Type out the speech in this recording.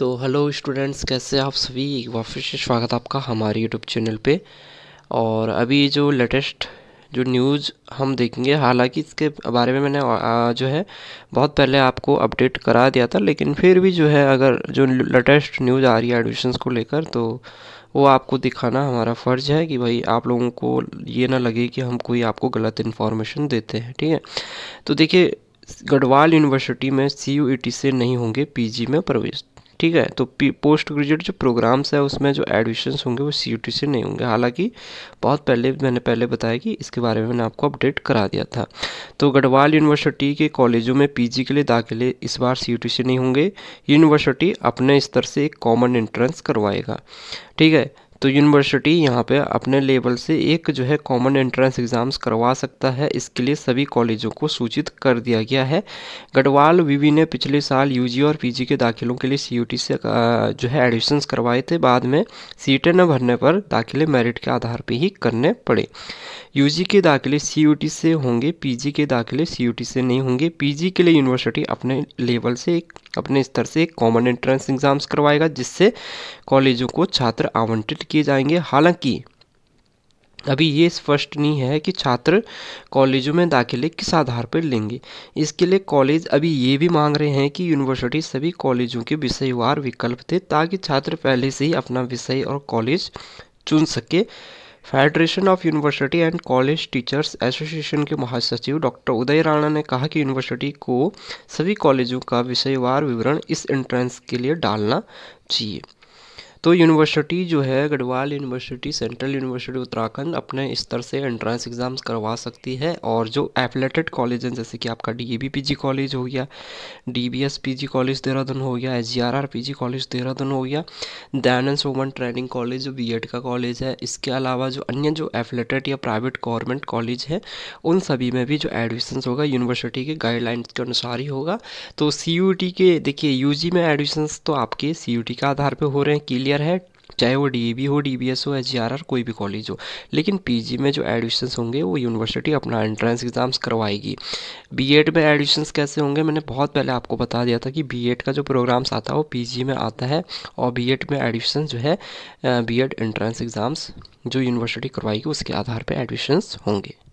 तो hello students कैसे आप सभी एक बार फिर से स्वागत आपका हमारे यूट्यूब चैनल पे और अभी जो लेटेस्ट जो न्यूज़ हम देखेंगे हालांकि इसके बारे में मैंने जो है बहुत पहले आपको अपडेट करा दिया था लेकिन फिर भी जो है अगर जो लेटेस्ट न्यूज़ आ रही है एडमिशन्स को लेकर तो वो आपको दिखाना हमारा फ़र्ज़ है कि भाई आप लोगों को ये ना लगे कि हम कोई आपको गलत इन्फॉर्मेशन देते हैं ठीक है तो देखिए गढ़वाल यूनिवर्सिटी में सी e से नहीं होंगे पीजी में प्रवेश ठीक है तो पोस्ट ग्रेजुएट जो प्रोग्राम्स है उसमें जो एडमिशन्स होंगे वो सी से नहीं होंगे हालांकि बहुत पहले मैंने पहले बताया कि इसके बारे में मैंने आपको अपडेट करा दिया था तो गढ़वाल यूनिवर्सिटी के कॉलेजों में पीजी के लिए दाखिले इस बार सी से नहीं होंगे यूनिवर्सिटी अपने स्तर से एक कॉमन एंट्रेंस करवाएगा ठीक है तो यूनिवर्सिटी यहाँ पे अपने लेवल से एक जो है कॉमन एंट्रेंस एग्ज़ाम्स करवा सकता है इसके लिए सभी कॉलेजों को सूचित कर दिया गया है गढ़वाल वीवी ने पिछले साल यूजी और पीजी के दाखिलों के लिए सी से जो है एडमिशन्स करवाए थे बाद में सीटें न भरने पर दाखिले मेरिट के आधार पर ही करने पड़े यू के दाखिले सी से होंगे पी के दाखिले सी से नहीं होंगे पी के लिए यूनिवर्सिटी अपने लेवल से एक अपने स्तर से एक कॉमन एंट्रेंस एग्ज़ाम्स करवाएगा जिससे कॉलेजों को छात्र आवंटित किए जाएंगे हालांकि अभी ये स्पष्ट नहीं है कि छात्र कॉलेजों में दाखिले किस आधार पर लेंगे इसके लिए कॉलेज अभी ये भी मांग रहे हैं कि यूनिवर्सिटी सभी कॉलेजों के विषयवार विकल्प दे ताकि छात्र पहले से ही अपना विषय और कॉलेज चुन सके federation of university and college teachers association के महासचिव डॉक्टर उदय राणा ने कहा कि यूनिवर्सिटी को सभी कॉलेजों का विषयवार विवरण इस एंट्रेंस के लिए डालना चाहिए तो यूनिवर्सिटी जो है Garhwal university central university Uttarakhand अपने स्तर से एंट्रेंस एग्ज़ाम्स करवा सकती है और जो एफिलेटेड कॉलेज हैं जैसे कि आपका D A B P G college हो गया D B S P G college Dehradun हो गया H G R R P G college Dehradun हो गया एंड सोमन ट्रेनिंग कॉलेज जो बी एड का कॉलेज है इसके अलावा जो अन्य जो एफिलेटेड या प्राइवेट गवर्नमेंट कॉलेज है उन सभी में भी जो एडमिशन्स होगा यूनिवर्सिटी के गाइडलाइंस के अनुसार ही होगा तो सी यू टी के देखिए यू जी में एडमिशन्स तो आपके सी यू टी के आधार पर हो रहे हैं क्लियर क्लियर है चाहे वो डी e हो डी हो एच कोई भी कॉलेज हो लेकिन जी में जो एडमिशन्स होंगे वो यूनिवर्सिटी अपना एंट्रेंस एग्ज़ाम्स करवाएगी एड e में एडमिशन्स कैसे होंगे मैंने बहुत पहले आपको बता दिया था कि एड e का जो प्रोग्राम्स आता है वो जी में आता है और एड में एडमिशन जो है एड एंट्रेंस एग्ज़ाम्स जो यूनिवर्सिटी करवाएगी उसके आधार पर एडमिशन्स होंगे